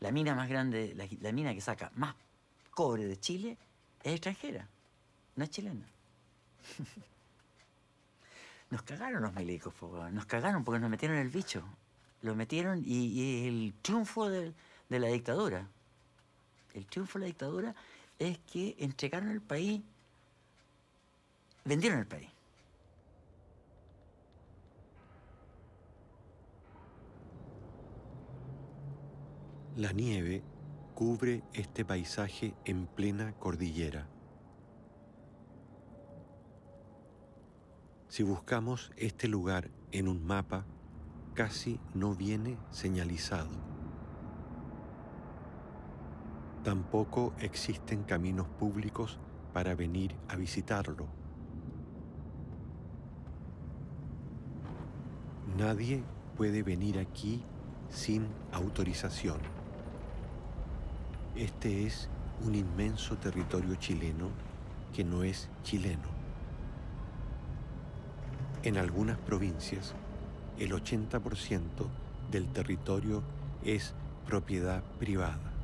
La mina más grande, la, mina que saca más cobre de Chile es extranjera, no es chilena. Nos cagaron los milicos, nos cagaron porque nos metieron el bicho. Lo metieron y, el triunfo de, la dictadura, el triunfo de la dictadura es que entregaron el país, vendieron el país. La nieve cubre este paisaje en plena cordillera. Si buscamos este lugar en un mapa, casi no viene señalizado. Tampoco existen caminos públicos para venir a visitarlo. Nadie puede venir aquí sin autorización. Este es un inmenso territorio chileno que no es chileno. En algunas provincias, el 80% del territorio es propiedad privada.